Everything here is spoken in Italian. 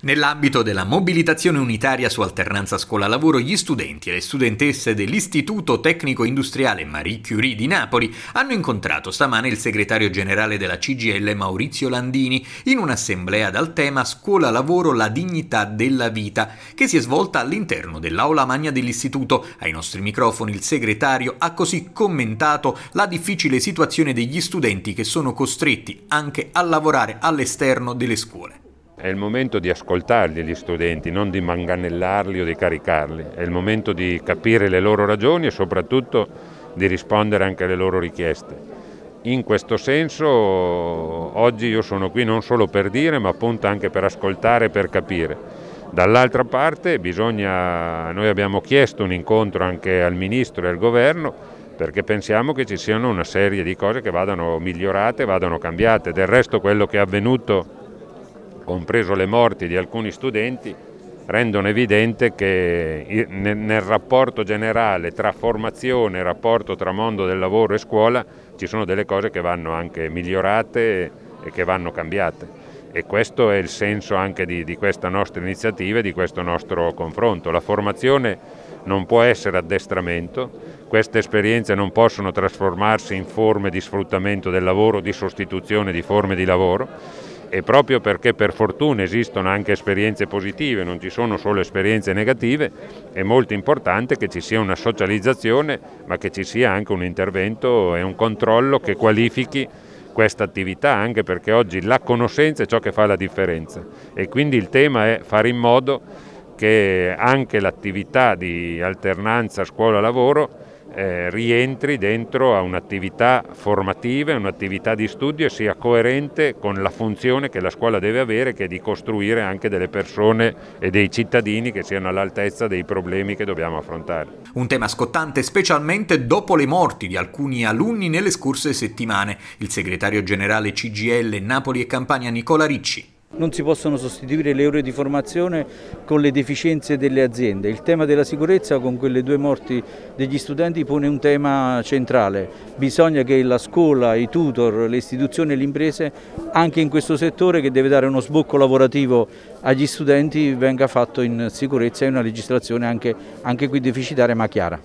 Nell'ambito della mobilitazione unitaria su alternanza scuola-lavoro, gli studenti e le studentesse dell'Istituto Tecnico Industriale Marie Curie di Napoli hanno incontrato stamane il segretario generale della CGL Maurizio Landini in un'assemblea dal tema Scuola-lavoro, la dignità della vita, che si è svolta all'interno dell'aula magna dell'Istituto. Ai nostri microfoni il segretario ha così commentato la difficile situazione degli studenti che sono costretti anche a lavorare all'esterno delle scuole. È il momento di ascoltarli gli studenti, non di manganellarli o di caricarli, è il momento di capire le loro ragioni e soprattutto di rispondere anche alle loro richieste. In questo senso oggi io sono qui non solo per dire ma appunto anche per ascoltare e per capire. Dall'altra parte bisogna, noi abbiamo chiesto un incontro anche al Ministro e al Governo perché pensiamo che ci siano una serie di cose che vadano migliorate, vadano cambiate. Del resto quello che è avvenuto compreso le morti di alcuni studenti, rendono evidente che nel rapporto generale tra formazione e rapporto tra mondo del lavoro e scuola ci sono delle cose che vanno anche migliorate e che vanno cambiate e questo è il senso anche di, di questa nostra iniziativa e di questo nostro confronto. La formazione non può essere addestramento, queste esperienze non possono trasformarsi in forme di sfruttamento del lavoro, di sostituzione di forme di lavoro e proprio perché per fortuna esistono anche esperienze positive, non ci sono solo esperienze negative, è molto importante che ci sia una socializzazione ma che ci sia anche un intervento e un controllo che qualifichi questa attività anche perché oggi la conoscenza è ciò che fa la differenza e quindi il tema è fare in modo che anche l'attività di alternanza scuola-lavoro eh, rientri dentro a un'attività formativa, un'attività di studio e sia coerente con la funzione che la scuola deve avere che è di costruire anche delle persone e dei cittadini che siano all'altezza dei problemi che dobbiamo affrontare. Un tema scottante specialmente dopo le morti di alcuni alunni nelle scorse settimane. Il segretario generale CGL Napoli e Campania Nicola Ricci non si possono sostituire le ore di formazione con le deficienze delle aziende. Il tema della sicurezza con quelle due morti degli studenti pone un tema centrale. Bisogna che la scuola, i tutor, le istituzioni e le imprese anche in questo settore che deve dare uno sbocco lavorativo agli studenti venga fatto in sicurezza e una legislazione anche, anche qui deficitaria ma chiara.